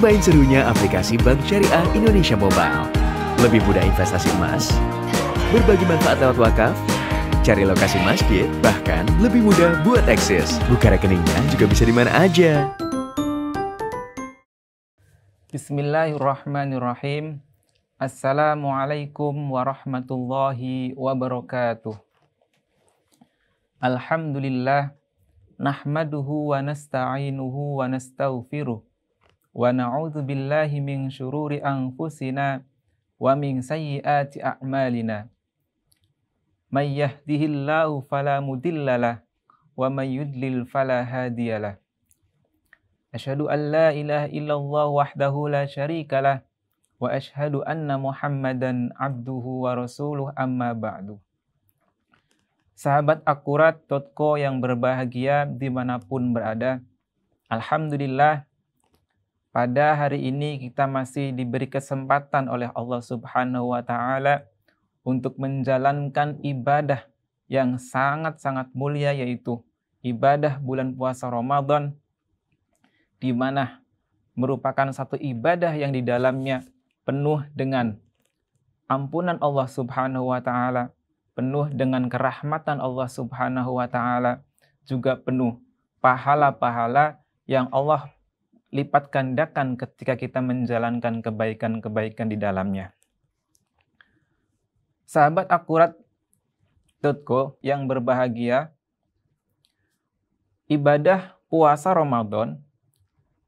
Cobain serunya aplikasi Bank Syariah Indonesia Mobile. Lebih mudah investasi emas, berbagi manfaat lewat wakaf, cari lokasi masjid, bahkan lebih mudah buat eksis. Buka rekeningnya juga bisa di mana aja. Bismillahirrahmanirrahim. Assalamualaikum warahmatullahi wabarakatuh. Alhamdulillah nahmaduhu wa nasta'inuhu wa nasta'ufiruh wa na'udzu billahi min syururi anfusina wa min sayyiati a'malina may yahdihillahu fala mudhillalah wa may yudlil fala hadiyalah asyhadu an la ilaha illallah wahdahu la syarikalah wa asyhadu anna muhammadan abduhu wa rasuluh amma ba'du Sahabat akurat.co yang berbahagia dimanapun berada, Alhamdulillah pada hari ini kita masih diberi kesempatan oleh Allah Subhanahu wa taala untuk menjalankan ibadah yang sangat-sangat mulia yaitu ibadah bulan puasa Ramadan di mana merupakan satu ibadah yang di dalamnya penuh dengan ampunan Allah Subhanahu wa taala, penuh dengan kerahmatan Allah Subhanahu wa taala, juga penuh pahala-pahala yang Allah lipat gandakan ketika kita menjalankan kebaikan-kebaikan di dalamnya. Sahabat akurat akurat.co yang berbahagia, ibadah puasa Ramadan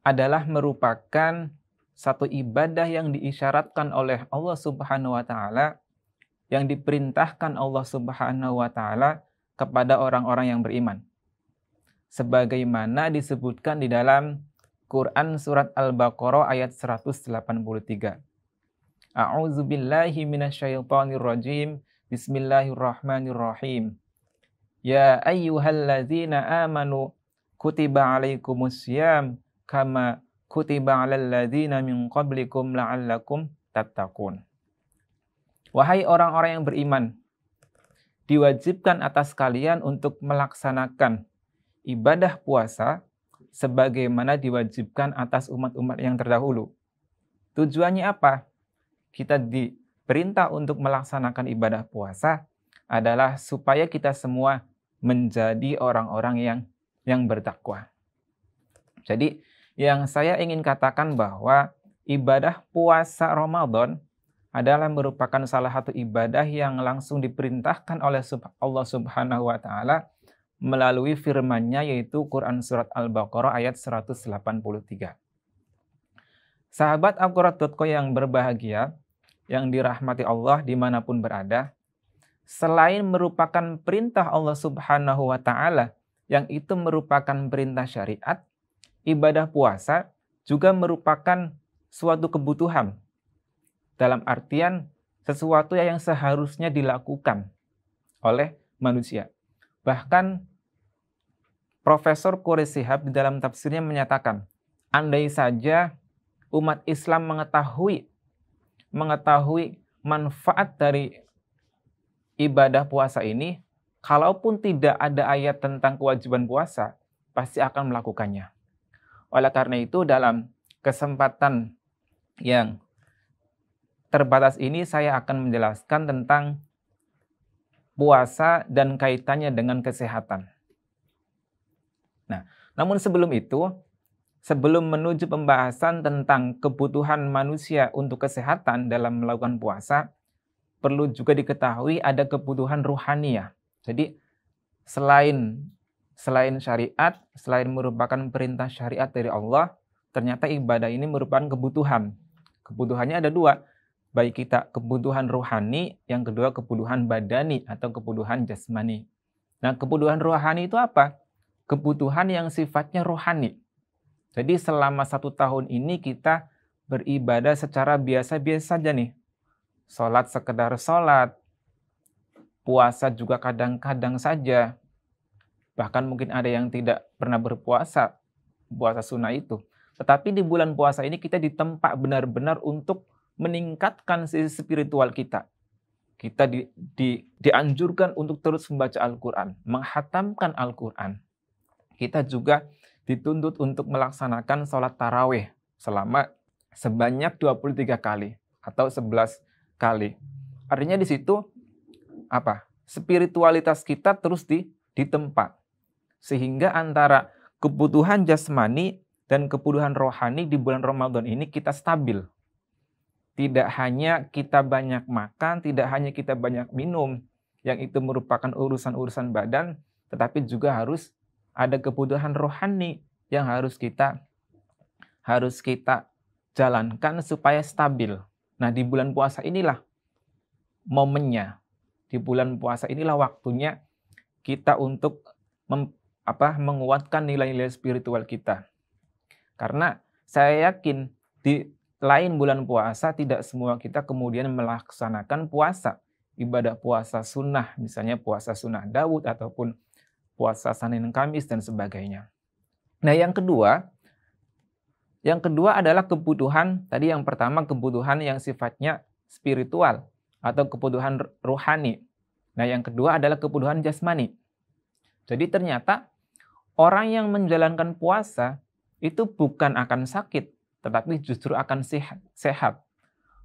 adalah merupakan satu ibadah yang diisyaratkan oleh Allah Subhanahu wa taala yang diperintahkan Allah Subhanahu wa taala kepada orang-orang yang beriman. Sebagaimana disebutkan di dalam Quran surat Al-Baqarah ayat 183. A'udzu billahi minasyaitonir rajim. Bismillahirrahmanirrahim. Ya ayyuhalladzina amanu kutiba alaikumus syiyam kama kutiba alal ladzina min qablikum la'allakum tattaqun. Wahai orang-orang yang beriman, diwajibkan atas kalian untuk melaksanakan ibadah puasa sebagaimana diwajibkan atas umat-umat yang terdahulu. Tujuannya apa? Kita diperintah untuk melaksanakan ibadah puasa adalah supaya kita semua menjadi orang-orang yang yang bertakwa. Jadi, yang saya ingin katakan bahwa ibadah puasa Ramadan adalah merupakan salah satu ibadah yang langsung diperintahkan oleh Allah Subhanahu wa taala melalui firman-Nya yaitu Quran surat Al-Baqarah ayat 183. Sahabat Akurat.co yang berbahagia, yang dirahmati Allah dimanapun berada, selain merupakan perintah Allah Subhanahu wa Ta'ala, yang itu merupakan perintah syariat, ibadah puasa juga merupakan suatu kebutuhan. Dalam artian, sesuatu yang seharusnya dilakukan oleh manusia. Bahkan Profesor Kure Sihab di dalam tafsirnya menyatakan, andai saja umat Islam mengetahui mengetahui manfaat dari ibadah puasa ini, kalaupun tidak ada ayat tentang kewajiban puasa, pasti akan melakukannya. Oleh karena itu dalam kesempatan yang terbatas ini saya akan menjelaskan tentang puasa dan kaitannya dengan kesehatan. Nah, namun sebelum itu, sebelum menuju pembahasan tentang kebutuhan manusia untuk kesehatan dalam melakukan puasa, perlu juga diketahui ada kebutuhan ruhaniah. Jadi selain selain syariat, selain merupakan perintah syariat dari Allah, ternyata ibadah ini merupakan kebutuhan. Kebutuhannya ada dua, baik kita kebutuhan rohani, yang kedua kebutuhan badani atau kebutuhan jasmani. Nah, kebutuhan rohani itu apa? kebutuhan yang sifatnya rohani. Jadi selama satu tahun ini kita beribadah secara biasa-biasa saja nih. Sholat sekedar sholat, puasa juga kadang-kadang saja. Bahkan mungkin ada yang tidak pernah berpuasa, puasa sunnah itu. Tetapi di bulan puasa ini kita ditempa benar-benar untuk meningkatkan sisi spiritual kita. Kita di, di, dianjurkan untuk terus membaca Al-Quran, menghatamkan Al-Quran, kita juga dituntut untuk melaksanakan sholat taraweh selama sebanyak 23 kali atau 11 kali. Artinya di situ apa? Spiritualitas kita terus di di tempat. Sehingga antara kebutuhan jasmani dan kebutuhan rohani di bulan Ramadan ini kita stabil. Tidak hanya kita banyak makan, tidak hanya kita banyak minum, yang itu merupakan urusan-urusan badan, tetapi juga harus ada kebutuhan rohani yang harus kita harus kita jalankan supaya stabil. Nah, di bulan puasa inilah momennya. Di bulan puasa inilah waktunya kita untuk mem, apa menguatkan nilai-nilai spiritual kita. Karena saya yakin di lain bulan puasa tidak semua kita kemudian melaksanakan puasa ibadah puasa sunnah misalnya puasa sunnah Dawud ataupun puasa Senin Kamis dan sebagainya. Nah, yang kedua, yang kedua adalah kebutuhan tadi yang pertama kebutuhan yang sifatnya spiritual atau kebutuhan rohani. Nah, yang kedua adalah kebutuhan jasmani. Jadi ternyata orang yang menjalankan puasa itu bukan akan sakit, tetapi justru akan sehat.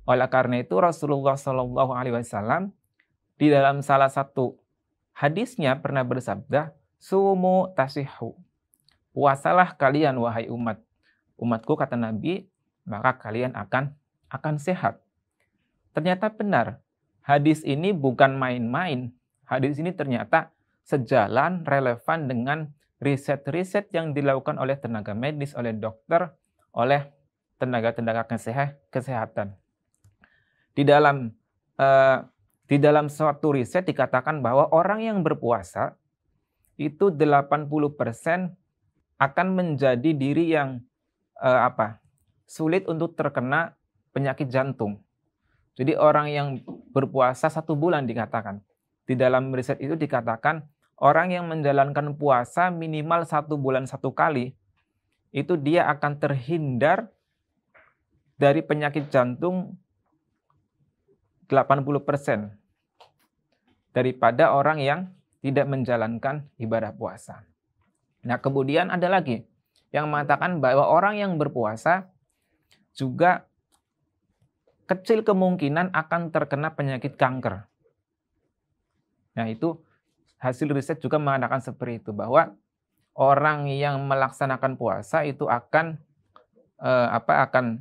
Oleh karena itu Rasulullah Shallallahu Alaihi Wasallam di dalam salah satu Hadisnya pernah bersabda, Sumu tasihu. Puasalah kalian, wahai umat. Umatku, kata Nabi, maka kalian akan akan sehat. Ternyata benar, hadis ini bukan main-main. Hadis ini ternyata sejalan relevan dengan riset-riset yang dilakukan oleh tenaga medis, oleh dokter, oleh tenaga-tenaga kesehatan. Di dalam uh, di dalam suatu riset dikatakan bahwa orang yang berpuasa itu 80% akan menjadi diri yang eh, apa? sulit untuk terkena penyakit jantung. Jadi orang yang berpuasa satu bulan dikatakan. Di dalam riset itu dikatakan orang yang menjalankan puasa minimal satu bulan satu kali itu dia akan terhindar dari penyakit jantung 80% daripada orang yang tidak menjalankan ibadah puasa. Nah, kemudian ada lagi yang mengatakan bahwa orang yang berpuasa juga kecil kemungkinan akan terkena penyakit kanker. Nah, itu hasil riset juga mengatakan seperti itu bahwa orang yang melaksanakan puasa itu akan eh, apa akan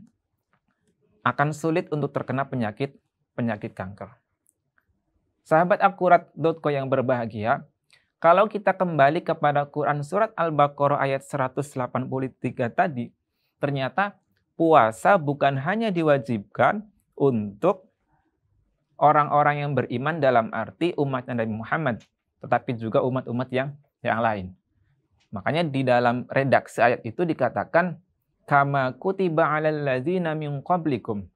akan sulit untuk terkena penyakit penyakit kanker. Sahabat akurat.co yang berbahagia, kalau kita kembali kepada Quran Surat Al-Baqarah ayat 183 tadi, ternyata puasa bukan hanya diwajibkan untuk orang-orang yang beriman dalam arti umat Nabi Muhammad, tetapi juga umat-umat yang yang lain. Makanya di dalam redaksi ayat itu dikatakan kama kutiba alal ladzina min qablikum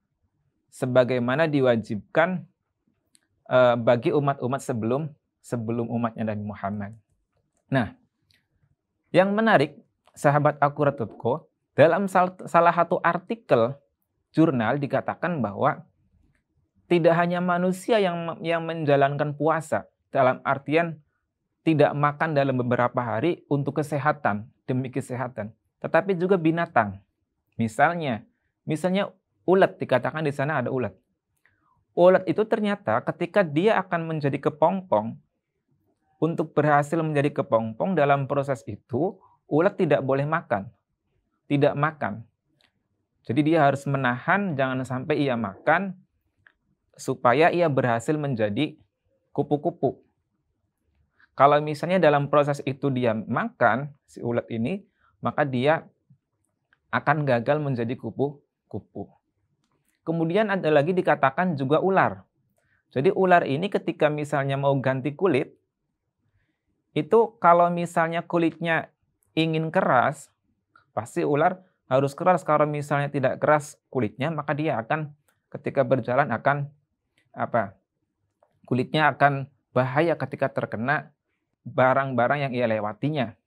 sebagaimana diwajibkan uh, bagi umat-umat sebelum sebelum umatnya Nabi Muhammad. Nah, yang menarik sahabat akurat.co dalam salah satu artikel jurnal dikatakan bahwa tidak hanya manusia yang yang menjalankan puasa dalam artian tidak makan dalam beberapa hari untuk kesehatan demi kesehatan, tetapi juga binatang. Misalnya, misalnya ulat dikatakan di sana ada ulat. Ulat itu ternyata ketika dia akan menjadi kepompong, untuk berhasil menjadi kepompong dalam proses itu, ulat tidak boleh makan. Tidak makan. Jadi dia harus menahan jangan sampai ia makan supaya ia berhasil menjadi kupu-kupu. Kalau misalnya dalam proses itu dia makan si ulat ini, maka dia akan gagal menjadi kupu-kupu. Kemudian ada lagi dikatakan juga ular. Jadi ular ini ketika misalnya mau ganti kulit, itu kalau misalnya kulitnya ingin keras, pasti ular harus keras. Kalau misalnya tidak keras kulitnya, maka dia akan ketika berjalan akan apa? Kulitnya akan bahaya ketika terkena barang-barang yang ia lewatinya.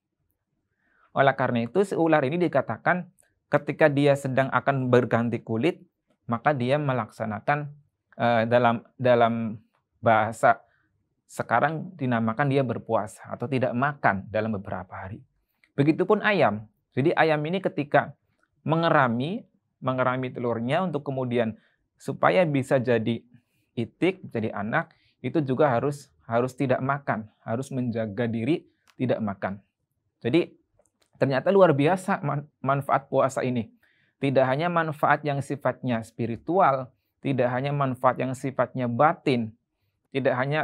Oleh karena itu, si ular ini dikatakan ketika dia sedang akan berganti kulit, maka dia melaksanakan uh, dalam dalam bahasa sekarang dinamakan dia berpuasa atau tidak makan dalam beberapa hari. Begitupun ayam. Jadi ayam ini ketika mengerami, mengerami telurnya untuk kemudian supaya bisa jadi itik, jadi anak, itu juga harus harus tidak makan, harus menjaga diri tidak makan. Jadi ternyata luar biasa manfaat puasa ini. Tidak hanya manfaat yang sifatnya spiritual, tidak hanya manfaat yang sifatnya batin, tidak hanya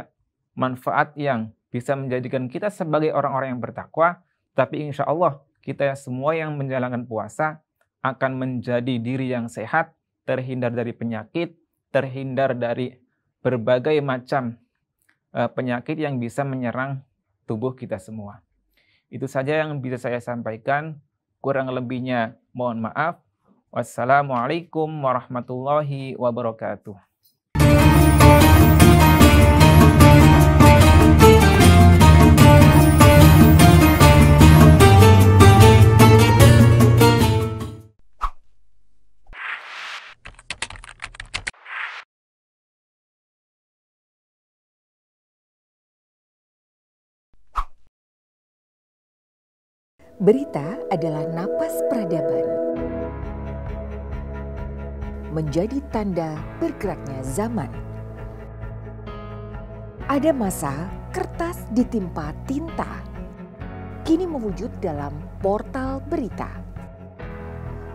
manfaat yang bisa menjadikan kita sebagai orang-orang yang bertakwa, tapi insya Allah kita semua yang menjalankan puasa akan menjadi diri yang sehat, terhindar dari penyakit, terhindar dari berbagai macam eh, penyakit yang bisa menyerang tubuh kita semua. Itu saja yang bisa saya sampaikan. Kurang lebihnya mohon maaf. Wassalamualaikum warahmatullahi wabarakatuh. Berita adalah napas peradaban menjadi tanda bergeraknya zaman. Ada masa kertas ditimpa tinta, kini mewujud dalam portal berita.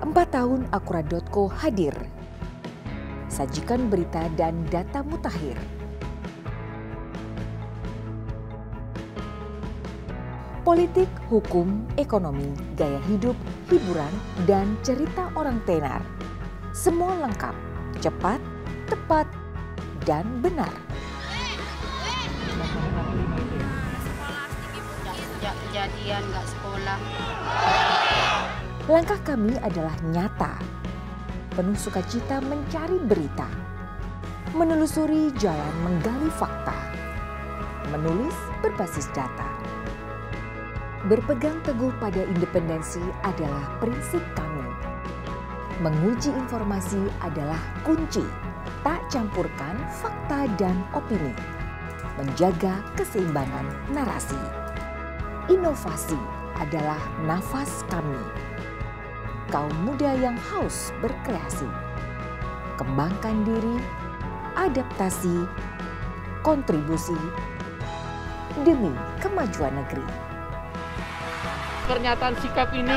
Empat tahun Akura.co hadir. Sajikan berita dan data mutakhir. politik, hukum, ekonomi, gaya hidup, hiburan, dan cerita orang tenar. Semua lengkap, cepat, tepat, dan benar. Langkah kami adalah nyata. Penuh sukacita mencari berita. Menelusuri jalan menggali fakta. Menulis berbasis data. Berpegang teguh pada independensi adalah prinsip kami. Menguji informasi adalah kunci. Tak campurkan fakta dan opini. Menjaga keseimbangan narasi. Inovasi adalah nafas kami. Kaum muda yang haus berkreasi. Kembangkan diri, adaptasi, kontribusi demi kemajuan negeri. Pernyataan sikap ini